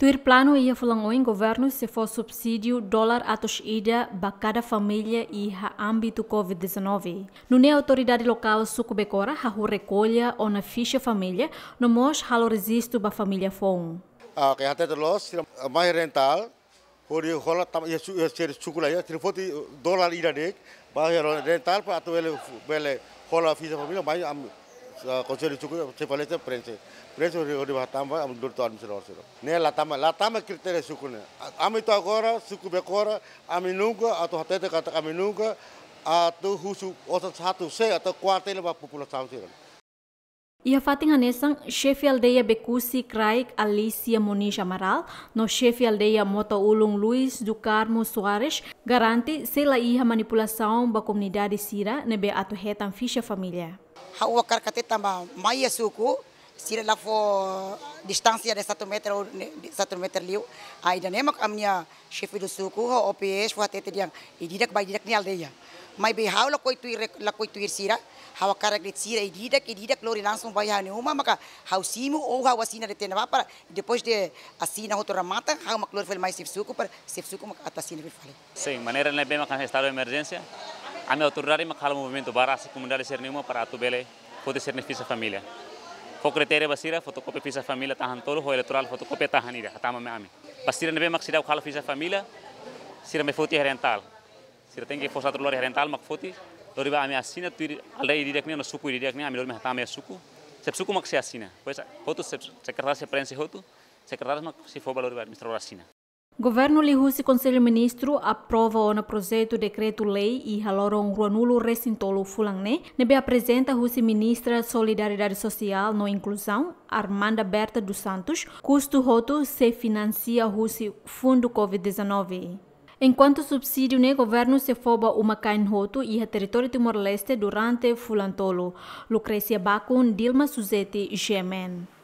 Tuir plano ia falangou em governo se for subsídio dólar atos ida para cada família e ha âmbito COVID-19. No ne autoridade local suco becora ha hu recolha ou na ficha família, no mos halo resisto ba família fon. Ah, que até los mais rental, hori hola tam ia ser ia ser ter ia dólar ida de, ba rental pa atu bele hola ficha família mais கொசுவலி சுக்கு பழைய பிரேசு பிரேசு ஒரு ஒரு தாம்ப அமுத்து அமைச்சர் வரச்சு நேல தாம லா தாம கிருத்தரே சுக்குனு அமை தோ கோர சுக்கு பெக்கோர அமை நூங்க அது ஹத்தை கத்த அமை நூங்க அது ஹூசு ஒத்த சாத்து சே அத்த குவாத்தையில் பா பூப்புல சாமிச்சு Ia fatin Nessan, chefe aldeia Becusi Craig Alicia Moniz Amaral, no chefe aldeia Mota Ulung Luiz do Carmo Soares, garante se la Iha manipulação ba comunidade Sira nebe atu retan ficha família. Hawa karkate tamba maia suku Sila la for distância de 7 metros ou 7 metros liu. Ainda nem a minha chefe do suco, o OPS, foi até dia. E didak vai didak ni aldeia. Mas bem, how la coituir la coituir sira, how a cara de sira e didak e didak lori lançam vai a nenhuma, mas how simo ou how assina de tenava para depois de assina outra mata, how maclor foi mais suco para suco maca sina vir fale. Sim, maneira né bem maca estado de emergência. A minha autoridade maca o movimento para se comunidade ser nenhuma para a tubele poder ser benefício família. Φοκρετέρε βασίρα, φωτοκόπια φίσα φαμίλα, τα χαντόλου, φωτοκόπια τα χανίδια, με άμι. Βασίρα νεβέ μαξιρά, ο χάλο φίσα φαμίλα, σύρα με φώτη χαρεντάλ. Είναι τέγγε φως ατρολόρι το ασύνα, Governo Lihus e Conselho Ministro aprovam o projeto decreto-lei e haloram Ruanulo Recintolo Fulangne, nebe apresenta Rusi Ministra Solidariedade Social no Inclusão, Armanda Berta dos Santos, custo roto se financia Rusi Fundo Covid-19. Enquanto subsídio ne governo se foba uma cain roto e território Timor-Leste durante Fulantolo, Lucrecia Bacon, Dilma Suzete, Gemen.